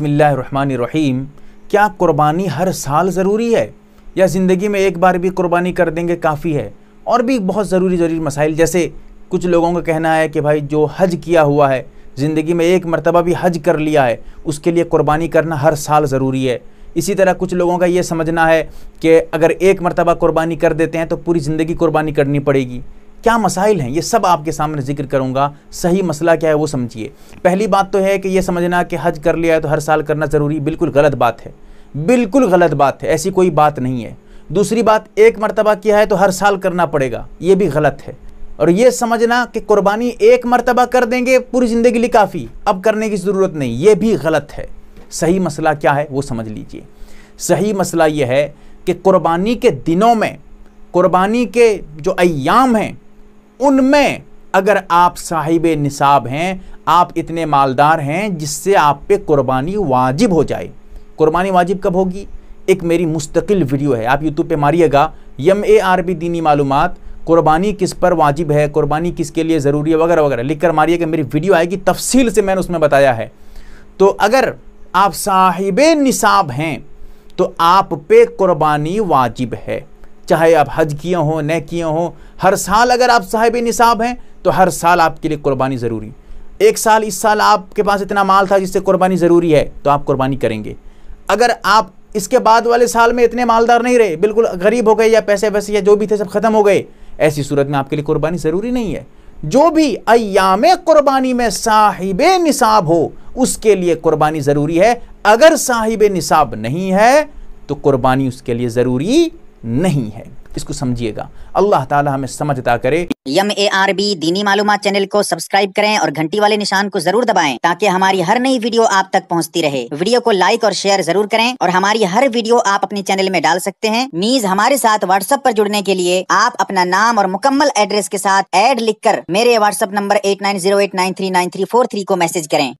बसमीम क्या कुर्बानी हर साल ज़रूरी है या ज़िंदगी में एक बार भी कुर्बानी कर देंगे काफ़ी है और भी बहुत ज़रूरी ज़रूरी मसाइल जैसे कुछ लोगों का कहना है कि भाई जो हज किया हुआ है ज़िंदगी में एक मरतबा भी हज कर लिया है उसके लिए कुर्बानी करना हर साल ज़रूरी है इसी तरह कुछ लोगों का ये समझना है कि अगर एक मरतबा कुर्बानी कर देते हैं तो पूरी ज़िंदगी कुर्बानी करनी पड़ेगी क्या मसाइल हैं ये सब आपके सामने जिक्र करूँगा सही मसला क्या है वो समझिए पहली बात तो है कि ये समझना कि हज कर लिया है तो हर साल करना ज़रूरी बिल्कुल गलत बात है बिल्कुल गलत बात है ऐसी कोई बात नहीं है दूसरी बात एक मरतबा किया है तो हर साल करना पड़ेगा ये भी गलत है और ये समझना कि कुर्बानी एक मरतबा कर देंगे पूरी ज़िंदगी लिए काफ़ी अब करने की ज़रूरत नहीं ये भी गलत है सही मसला क्या है वो समझ लीजिए सही मसला ये है कि कुर्बानी के दिनों में कुर्बानी के जो अयाम हैं उनमें अगर आप साहिब निसाब हैं आप इतने मालदार हैं जिससे आप पे कुर्बानी वाजिब हो जाए कुर्बानी वाजिब कब होगी एक मेरी मुस्तकिल वीडियो है आप यूट्यूब पे मारिएगा यम ए आर बी दीनी मालूम कुर्बानी किस पर वाजिब है कुर्बानी किसके लिए ज़रूरी है वगैरह वगैरह लिख कर मारिएगा मेरी वीडियो आएगी तफसील से मैंने उसमें बताया है तो अगर आप साहिब निसाब हैं तो आप पे कुर्बानी वाजिब है चाहे आप हज किए हों न किए हों हर साल अगर आप साहिब निसाब हैं तो हर साल आपके लिए कुर्बानी ज़रूरी एक साल इस साल आपके पास इतना माल था जिससे कुर्बानी ज़रूरी है तो आप कुर्बानी करेंगे अगर आप इसके बाद वाले साल में इतने मालदार नहीं रहे बिल्कुल गरीब हो गए या पैसे वैसे या जो भी थे सब ख़त्म हो गए ऐसी सूरत में आपके लिए कुर्बानी ज़रूरी नहीं है जो भी अयाम कुर्बानी में साहिब निसाब हो उसके लिए कुर्बानी ज़रूरी है अगर साहिब निसाब नहीं है तो कुर्बानी उसके लिए ज़रूरी नहीं है इसको समझिएगा अल्लाह ताला हमें समझता करे एम ए आर बी दीनी मालूम चैनल को सब्सक्राइब करें और घंटी वाले निशान को जरूर दबाएं ताकि हमारी हर नई वीडियो आप तक पहुंचती रहे वीडियो को लाइक और शेयर जरूर करें और हमारी हर वीडियो आप अपने चैनल में डाल सकते हैं मीज हमारे साथ व्हाट्सएप पर जुड़ने के लिए आप अपना नाम और मुकम्मल एड्रेस के साथ एड लिखकर मेरे WhatsApp number eight nine zero eight nine three nine three four three को मैसेज करें